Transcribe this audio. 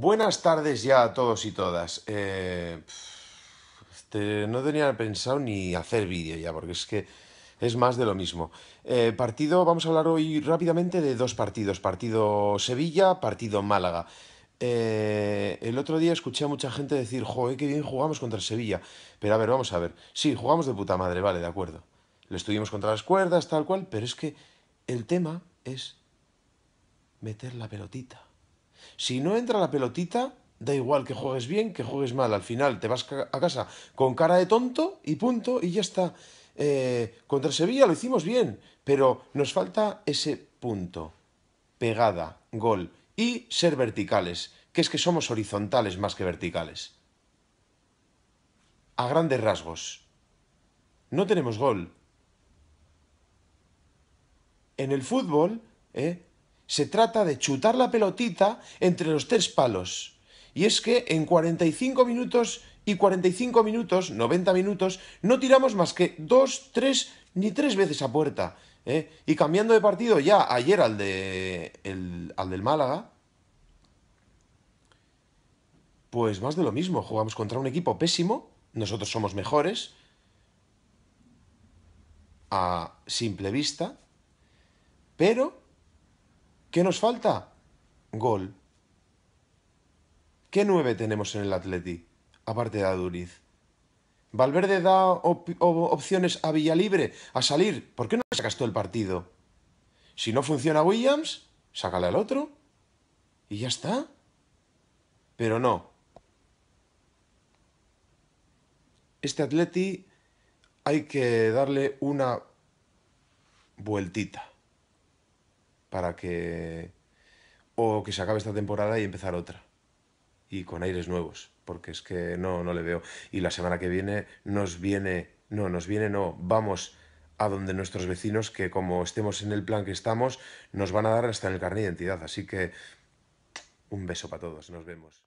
Buenas tardes ya a todos y todas. Eh, este, no tenía pensado ni hacer vídeo ya, porque es que es más de lo mismo. Eh, partido, vamos a hablar hoy rápidamente de dos partidos, partido Sevilla, partido Málaga. Eh, el otro día escuché a mucha gente decir, joder, qué bien jugamos contra Sevilla. Pero a ver, vamos a ver. Sí, jugamos de puta madre, vale, de acuerdo. Le estuvimos contra las cuerdas, tal cual, pero es que el tema es meter la pelotita. Si no entra la pelotita, da igual que juegues bien, que juegues mal. Al final te vas a casa con cara de tonto y punto y ya está. Eh, contra Sevilla lo hicimos bien, pero nos falta ese punto. Pegada, gol y ser verticales, que es que somos horizontales más que verticales. A grandes rasgos. No tenemos gol. En el fútbol, ¿eh? se trata de chutar la pelotita entre los tres palos. Y es que en 45 minutos y 45 minutos, 90 minutos, no tiramos más que dos, tres, ni tres veces a puerta. ¿eh? Y cambiando de partido ya ayer al, de, al del Málaga, pues más de lo mismo. Jugamos contra un equipo pésimo, nosotros somos mejores, a simple vista, pero ¿Qué nos falta? Gol. ¿Qué nueve tenemos en el Atleti? Aparte de Aduriz. Valverde da opciones a Villalibre, a salir. ¿Por qué no sacas todo el partido? Si no funciona Williams, sácale al otro. Y ya está. Pero no. Este Atleti hay que darle una vueltita para que o que se acabe esta temporada y empezar otra y con aires nuevos, porque es que no no le veo y la semana que viene nos viene no nos viene no vamos a donde nuestros vecinos que como estemos en el plan que estamos nos van a dar hasta en el carnet de identidad, así que un beso para todos, nos vemos.